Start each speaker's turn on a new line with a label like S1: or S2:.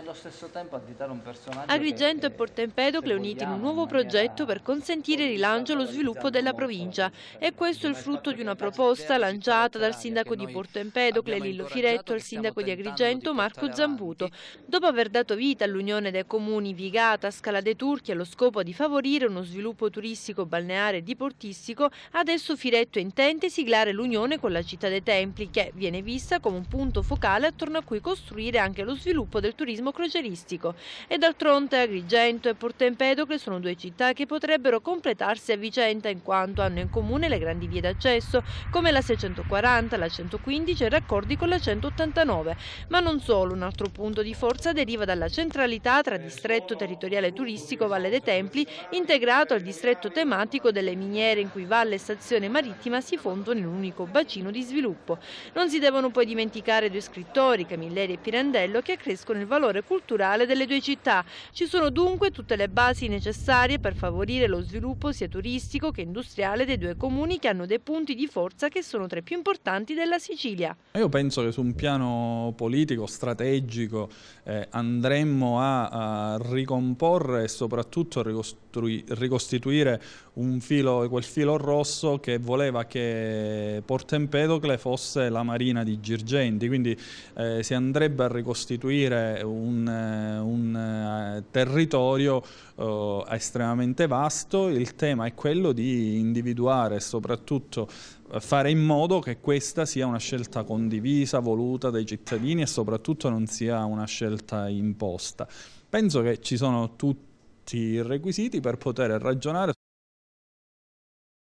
S1: allo stesso tempo additare un personaggio. Agrigento e Porto Empedocle uniti in un nuovo progetto per consentire il rilancio e lo sviluppo della provincia e questo è il frutto di una proposta lanciata dal sindaco di Porto Empedocle, Lillo Firetto al sindaco di Agrigento Marco Zambuto dopo aver dato vita all'unione dei comuni Vigata, Scala dei Turchi allo scopo di favorire uno sviluppo turistico balneare e diportistico adesso Firetto intende siglare l'unione con la città dei Templi che viene vista come un punto focale attorno a cui costruire anche lo sviluppo del turismo turismo croceristico e d'altronde Agrigento e Porto Empedocle sono due città che potrebbero completarsi a vicenda in quanto hanno in comune le grandi vie d'accesso come la 640, la 115 e raccordi con la 189, ma non solo, un altro punto di forza deriva dalla centralità tra distretto territoriale turistico Valle dei Templi integrato al distretto tematico delle miniere in cui valle e stazione marittima si fondono in un unico bacino di sviluppo. Non si devono poi dimenticare due scrittori, Camilleri e Pirandello, che accrescono il valore valore culturale delle due città. Ci sono dunque tutte le basi necessarie per favorire lo sviluppo sia turistico che industriale dei due comuni che hanno dei punti di forza che sono tra i più importanti della Sicilia.
S2: Io penso che su un piano politico, strategico, eh, andremmo a, a, ricomporre e soprattutto a ricostituire un filo, quel filo rosso che voleva che Porto Empedocle fosse la marina di Girgenti, quindi eh, si andrebbe a ricostituire un un, un eh, territorio uh, estremamente vasto, il tema è quello di individuare e soprattutto eh, fare in modo che questa sia una scelta condivisa, voluta dai cittadini e soprattutto non sia una scelta imposta. Penso che ci sono tutti i requisiti per poter ragionare